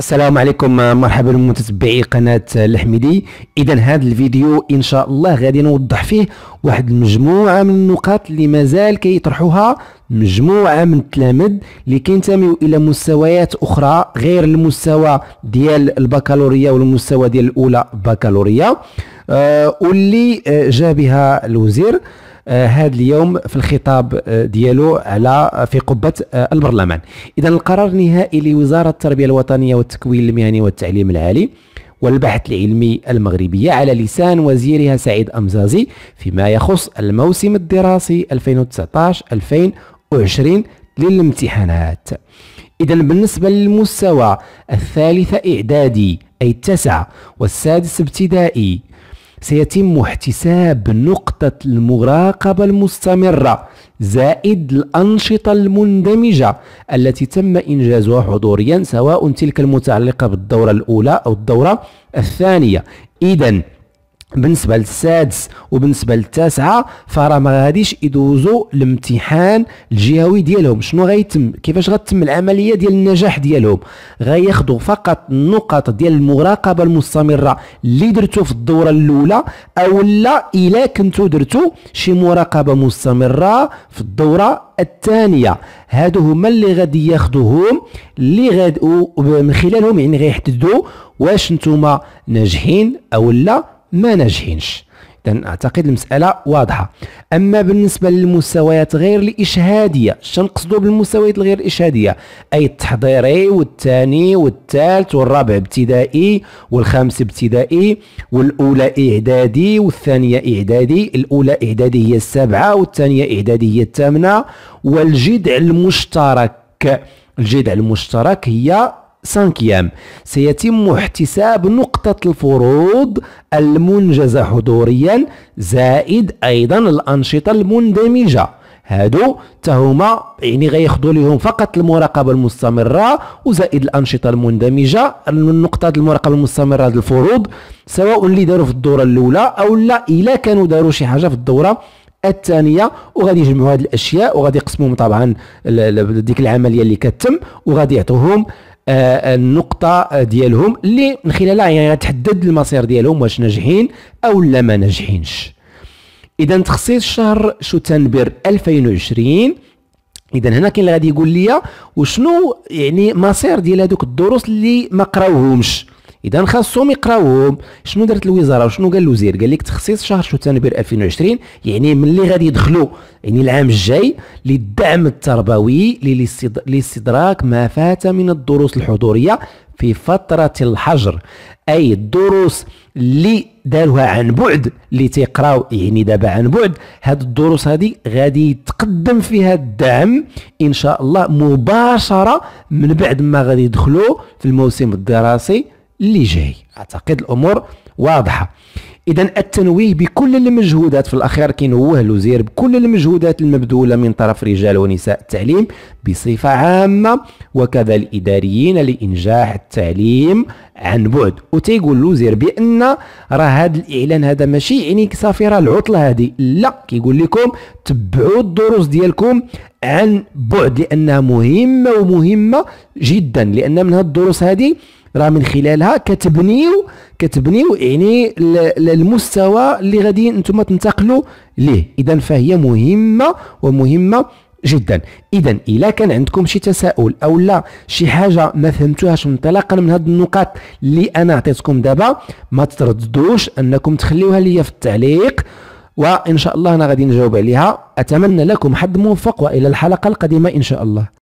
السلام عليكم آه، مرحبا بمتتبعي قناة آه، الحميدي إذا هذا الفيديو إن شاء الله غادي نوضح فيه واحد المجموعة من النقاط اللي مازال كيطرحوها مجموعة من التلامد اللي كينتميو إلى مستويات أخرى غير المستوى ديال البكالوريا والمستوى ديال الأولى بكالوريا آه واللي آه، جابها الوزير آه آه، هذا اليوم في الخطاب آه، ديالو على آه، في قبه البرلمان اذا القرار النهائي لوزاره التربيه الوطنيه والتكوين المهني والتعليم العالي والبحث العلمي المغربية على لسان وزيرها سعيد أمزازي فيما يخص الموسم الدراسي 2019-2020 للامتحانات إذا بالنسبة للمستوى الثالثة إعدادي أي التاسع والسادس ابتدائي سيتم احتساب نقطة المراقبة المستمرة زائد الأنشطة المندمجة التي تم إنجازها حضوريا سواء تلك المتعلقة بالدورة الأولى أو الدورة الثانية إذا بالنسبه للسادس وبالنسبه للتاسعه فراه ما غاديش يدوزوا الامتحان الجهوي ديالهم شنو غيتم كيفاش غتتم العمليه ديال النجاح ديالهم غياخذوا فقط النقط ديال المراقبه المستمره اللي درتو في الدوره الاولى اولا الا كنتو درتو شي مراقبه مستمره في الدوره الثانيه هادو هما اللي غادي ياخذوهم اللي غادي من خلالهم يعني غيحددوا واش نتوما ناجحين او لا ما ناجحينش اذا اعتقد المساله واضحه اما بالنسبه للمستويات غير الاشهاديه شنقصدوا بالمستويات الغير الاشهاديه اي التحضيري والثاني والثالث والرابع ابتدائي والخامس ابتدائي والاولى اعدادي والثانيه اعدادي الاولى اعدادي هي السابعه والثانيه اعدادي هي الثامنه والجذع المشترك الجذع المشترك هي سانكيام سيتم احتساب نقطة الفروض المنجزة حضوريا زائد أيضا الأنشطة المندمجة هادو تهما يعني غياخذوا لهم فقط المراقبه المستمره وزائد الانشطه المندمجه النقطه المراقبه المستمره هاد الفروض سواء اللي داروا في الدوره الاولى او لا الا كانوا داروا شي حاجه في الدوره الثانيه وغادي يجمعوا هاد الاشياء وغادي يقسموهم طبعا ديك العمليه اللي كتم وغادي يعطوهم آه، النقطه ديالهم اللي من خلالها يعني تحدد المصير ديالهم واش ناجحين او لا ما ناجحينش اذا تخصيص شهر شتنبر 2020 اذا هنا كاين اللي غادي يقول لي وشنو يعني مصير ديال هذوك الدروس اللي ما قراوهمش اذا خاصهم يقراوهم شنو دارت الوزاره وشنو قال الوزير قال لك تخصيص شهر شو 2020 يعني ملي غادي يدخلوا يعني العام الجاي للدعم التربوي لاستدراك ما فات من الدروس الحضوريه في فترة الحجر أي الدروس اللي داروها عن بعد اللي تيقراو يعني دابا عن بعد هاد الدروس هذه غادي يتقدم فيها الدعم إن شاء الله مباشرة من بعد ما غادي يدخلوا في الموسم الدراسي اللي جاي اعتقد الامور واضحه اذا التنويه بكل المجهودات في الاخير كينوه الوزير بكل المجهودات المبذوله من طرف رجال ونساء التعليم بصفه عامه وكذا الاداريين لانجاح التعليم عن بعد وتيقول الوزير بان راه هذا الاعلان هذا ماشي يعني صافي راه العطله هذه لا كيقول لكم تبعوا الدروس ديالكم عن بعد لانها مهمه ومهمه جدا لان من هذه الدروس هذه راه من خلالها كتبنيو كتبنيو يعني المستوى اللي غادي انتم تنتقلوا ليه اذا فهي مهمه ومهمه جدا اذا الا كان عندكم شي تساؤل او لا شي حاجه ما فهمتوهاش انطلاقا من هذه النقاط اللي انا عطيتكم دابا ما ترددوش انكم تخليوها ليا في التعليق وان شاء الله انا غادي نجاوب عليها اتمنى لكم حد موفق والى الحلقه القادمه ان شاء الله